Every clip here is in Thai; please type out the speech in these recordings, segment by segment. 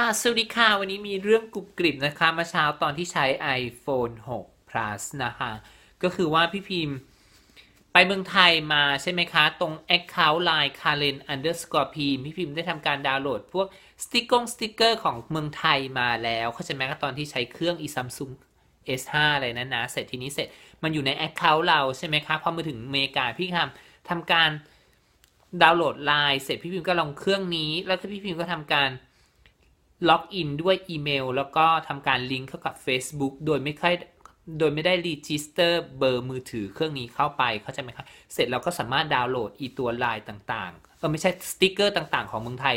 ค่ะสวัสดีค่ะ วันนี้มีเรื่องกรุบกริบนะคะมาเช้าตอนที่ใช้ iPhone 6 plus นะคะก็คือว่าพี่พิมพ์ไปเมืองไทยมาใช่ไหมคะ ตรง Account Line Karen underscore p พี่พิมพ์ได้ทำการดาวน์โหลดพวกสติกงสติกเกอร์ของเมืองไทยมาแล้วเข้าใจไหมคะตอนที่ใช้เครื่องมซุ m เอสห S5 อะไรนั้นนะ เสร็จทีนี้เสร็จมันอยู่ใน Account เราใช่ไหมคะพอมาถึงอเมริกาพี่ทำทำการดาวน์โหลดไลน์เสร็จพี่พิมพ์ก็ลองเครื่องนี้ แล้วพี่พิมพ์ก็ทำการล็อกอินด้วยอีเมลแล้วก็ทำการลิงก์เข้ากับ Facebook โดยไม่ค่อยโดยไม่ได้รีจิสเตอร์เบอร์มือถือเครื่องนี้เข้าไปเข้าใจไหมครับเสร็จเราก็สามารถดาวน์โหลดอีตัวลายต่างๆเออไม่ใช่สติกเกอร์ต่าง ๆ ของเมืองไทย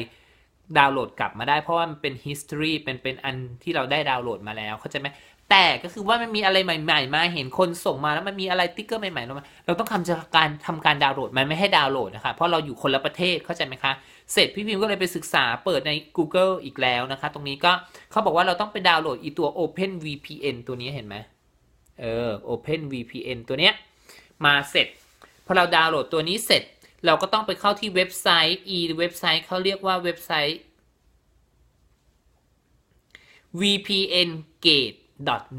ดาวน์โหลดกลับมาได้เพราะว่ามันเป็น history เป็นเป็นอันที่เราได้ดาวน์โหลดมาแล้วเข้าใจไหมแต่ก็คือว่ามันมีอะไรใหม่ๆ มาเห็นคนส่งมาแล้วมันมีอะไรติ๊กเกอร์ใหม่ๆมาเราต้องทำการทำการดาวน์โหลดมันไม่ให้ดาวน์โหลดนะคะ เพราะเราอยู่คนละประเทศเข้าใจไหมคะเสร็จพี่พิมก็เลยไปศึกษาเปิดใน Google อีกแล้วนะคะ ตรงนี้ก็เขาบอกว่าเราต้องไปดาวน์โหลดอีตัว Open VPN ตัวนี้เห็นไหมเออ Open VPN ตัวเนี้ยมาเสร็จพอเราดาวน์โหลดตัวนี้เสร็จ เราก็ต้องไปเข้าที่เว็บไซต์ e เว็บไซต์เขาเรียกว่าเว็บไซต์ VPN Gate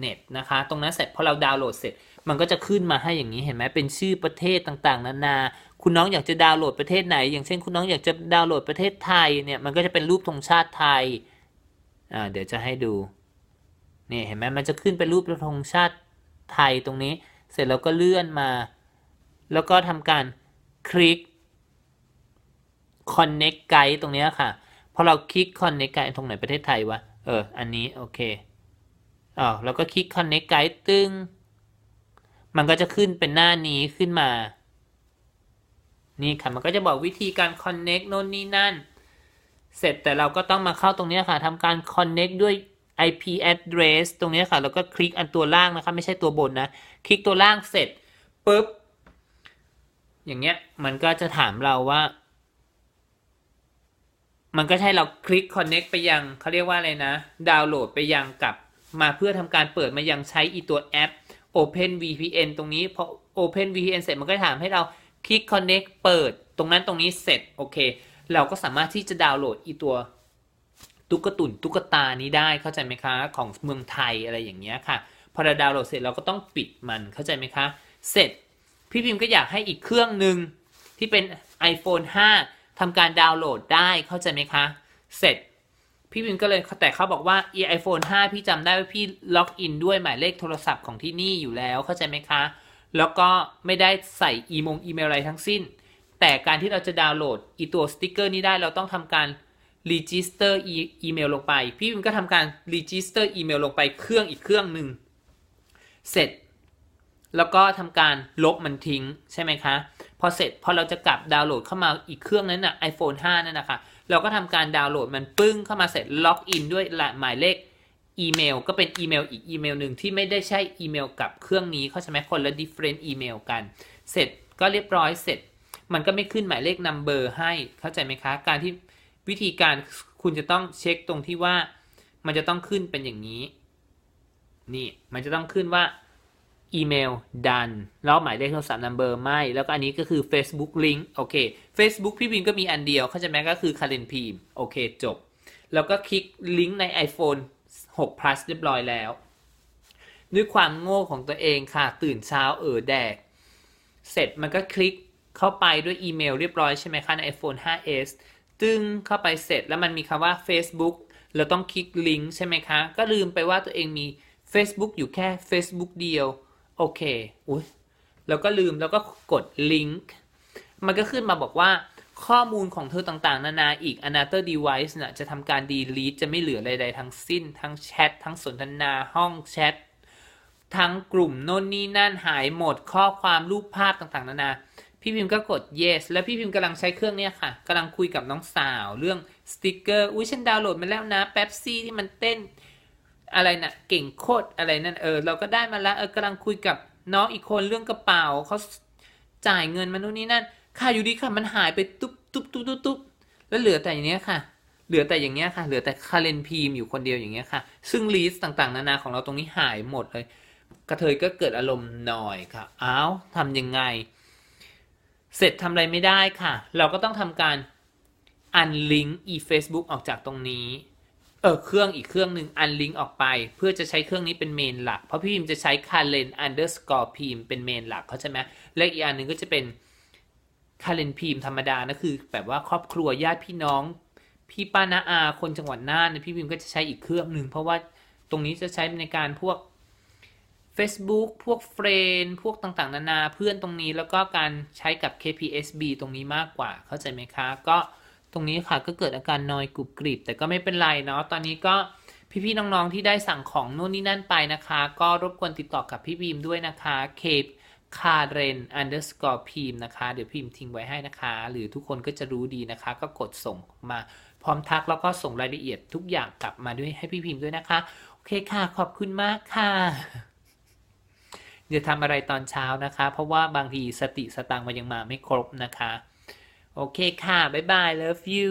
.net นะคะ ตรงนั้น เสร็จพอเราดาวน์โหลดเสร็จ มันก็จะขึ้นมาให้อย่างนี้ เห็นไหมเป็นชื่อประเทศต่างๆนานาคุณน้องอยากจะดาวน์โหลดประเทศไหน อย่างเช่นคุณน้องอยากจะดาวน์โหลดประเทศไทยเนี่ยมันก็จะเป็นรูปธงชาติไทยอ่าเดี๋ยวจะให้ดูนี่เห็นไหมมันจะขึ้นเป็นรูปธงชาติไทยตรงนี้ เสร็จแล้วก็เลื่อนมา แล้วก็ทำการคลิก connect guide ตรงนี้ค่ะพอเราคลิก connect guide ตรงไหนประเทศไทยวะเอออันนี้โอเคอ้าแล้วก็คลิก connect guide ตึง้งมันก็จะขึ้นเป็นหน้านี้ขึ้นมา นี่ค่ะมันก็จะบอกวิธีการ connect โน่นนี่นั่น เสร็จแต่เราก็ต้องมาเข้าตรงนี้ค่ะทำการ connect ด้วย IP address ตรงนี้ค่ะแล้วก็คลิกอันตัวล่างนะคะไม่ใช่ตัวบนนะคลิกตัวล่างเสร็จปุ๊บ อย่างเงี้ยมันก็จะถามเราว่า มันก็ใช่เราคลิก connect ไปยังเขาเรียกว่าอะไรนะ ดาวน์โหลดไปยังกับมาเพื่อทำการเปิดมายังใช้อีตัวแอป Open VPN ตรงนี้พอ Open VPN เสร็จมันก็ถามให้เราคลิก Connect เปิดตรงนั้นตรงนี้เสร็จ โอเค เราก็สามารถที่จะดาวน์โหลดอีตัว ตุ๊กตุน ตุ๊กตานี้ได้เข้าใจไหมคะ ของเมืองไทยอะไรอย่างเงี้ยค่ะ พอเราดาวน์โหลดเสร็จเราก็ต้องปิดมันเข้าใจไหมคะ เสร็จ พี่พิมพ์ก็อยากให้อีกเครื่องหนึ่งที่เป็น iPhone 5 ทำการดาวน์โหลดได้เข้าใจไหมคะ เสร็จพี่พิมก็เลยแต่เขาบอกว่า e iPhone 5พี่จำได้ว่าพี่ล็อกอินด้วยหมายเลขโทรศัพท์ของที่นี่อยู่แล้วเข้าใจไหมคะ แล้วก็ไม่ได้ใส่อีมงอีเมลอะไรทั้งสิ้น แต่การที่เราจะดาวน์โหลดอีตัวสติกเกอร์นี้ได้เราต้องทำการรีจิสเตอร์อีเมลลงไป พี่พิมก็ทำการรีจิสเตอร์อีเมลลงไปเครื่องอีกเครื่องหนึ่ง เสร็จ แล้วก็ทำการลบมันทิ้งใช่ไหมคะ พอเสร็จพอเราจะกลับดาวน์โหลดเข้ามาอีกเครื่องนั้นนะ่ะ iPhone 5นั่นนะคะเราก็ทำการดาวน์โหลดมันปึ้งเข้ามาเสร็จล็อกอินด้วยหมายเลขอีเมลก็เป็นอีเมลอีกอีเมลหนึ่งที่ไม่ได้ใช่อีเมลกับเครื่องนี้เขาใช้ไหมคนละ different อีเมลกัน เสร็จก็เรียบร้อยเสร็จมันก็ไม่ขึ้นหมายเลข number ให้เข้าใจไหมคะ การที่วิธีการคุณจะต้องเช็คตรงที่ว่ามันจะต้องขึ้นเป็นอย่างนี้ นี่มันจะต้องขึ้นว่าอีเมล done แล้วหมายเลขโทรศัพท์ number ไม่ แล้วก็อันนี้ก็คือ Facebook link โอเค Facebook พี่วินก็มีอันเดียว เข้าใจไหมก็คือ current พิมโอเค จบ แล้วก็คลิกลิงก์ใน iPhone 6 plus เรียบร้อยแล้ว ด้วยความโง่ของตัวเองค่ะ ตื่นเช้าเออแดก เสร็จมันก็คลิกเข้าไปด้วยอีเมลเรียบร้อยใช่ไหมคะใน iPhone 5s ตึงเข้าไปเสร็จแล้วมันมีคำว่า Facebook เราต้องคลิกลิงก์ใช่ไหมคะ ก็ลืมไปว่าตัวเองมี Facebook อยู่แค่ Facebook เดียวโอเคอุ้ยแล้วก็ลืมแล้วก็กดลิงก์ มันก็ขึ้นมาบอกว่าข้อมูลของเธอต่างๆ นานาอีก another device นะ่ะจะทำการ delete จะไม่เหลือใดๆทั้งสิ้น ทั้งแชททั้งสนทนาห้องแชททั้งกลุ่มโน่นนี่นั่นหายหมดข้อความรูปภาพต่างๆ นานาพี่พิมพ์ก็กด yes แล้วพี่พิมพ์กำลังใช้เครื่องเนี้ยค่ะกำลังคุยกับน้องสาว เรื่องสติกเกอร์ อุ้ยฉันดาวน์โหลดมาแล้วนะแป๊บซี่ที่มันเต้นอะไรนะ่ะเก่งโคตรอะไรนั่นเออเราก็ได้มาแล้วเออกำลังคุยกับน้องอีกคนเรื่องกระเป๋าเขาจ่ายเงินมานู่นนี่นั่น ค่ะอยู่ดีค่ะมันหายไปตุ๊บตุ๊บตุ๊บตุ๊บตุ๊บแล้วเหลือแต่อย่างเนี้ยค่ะ เหลือแต่อย่างเนี้ยค่ะ เหลือแต่คาเลนพีมอยู่คนเดียวอย่างเงี้ยค่ะ ซึ่งลิสต์ต่างๆนานาของเราตรงนี้หายหมดเลยกระเทยก็เกิดอารมณ์หน่อยค่ะอ้าวทำยังไง เสร็จทำอะไรไม่ได้ค่ะ เราก็ต้องทำการอันลิงก์อีเฟซบุ๊กออกจากตรงนี้เออเครื่องอีกเครื่องหนึ่งอันลิงก์ออกไป เพื่อจะใช้เครื่องนี้เป็นเมนหลักเพราะพี่พิมจะใช้ c เลน e n น underscore พิมเป็นเมนหลัก เขาใช่ไหมและอีกอันหนึ่งก็จะเป็น c u r r e n พิมธรรมดา นะคือแบบว่าครอบครัวญาติพี่น้อง พี่ป้าน้าอา คนจังหวัดน่านพี่พิมก็จะใช้อีกเครื่องหนึ่งเพราะว่าตรงนี้จะใช้ในการพวก Facebook พวกเฟรน พวกต่างๆ นานาเพื่อนตรงนี้แล้วก็การใช้กับ KPSB ตรงนี้มากกว่าเข้าใจไหมคะ ก็ตรงนี้ค่ะก็เกิดอาการนอยกรุบกริบแต่ก็ไม่เป็นไรเนาะตอนนี้ก็พี่ๆน้องๆ ที่ได้สั่งของนู่นนี่นั่นไปนะคะ ก็รบกวนติดต่อกับพี่บีมด้วยนะคะเคปคาเรนอเดอร์สกอร์พิมนะคะ เดี๋ยวพิมพ์ทิ้งไว้ให้นะคะ หรือทุกคนก็จะรู้ดีนะคะ ก็กดส่งมา พร้อมทักแล้วก็ส่งรายละเอียดทุกอย่างกลับมาด้วยให้พี่พิมพ์ด้วยนะคะ โอเคค่ะขอบคุณมากค่ะ๋ยวทำอะไรตอนเช้านะคะ เพราะว่าบางทีสติสตังมันยังมาไม่ครบนะคะโอเคค่ะบ๊ายบาย love you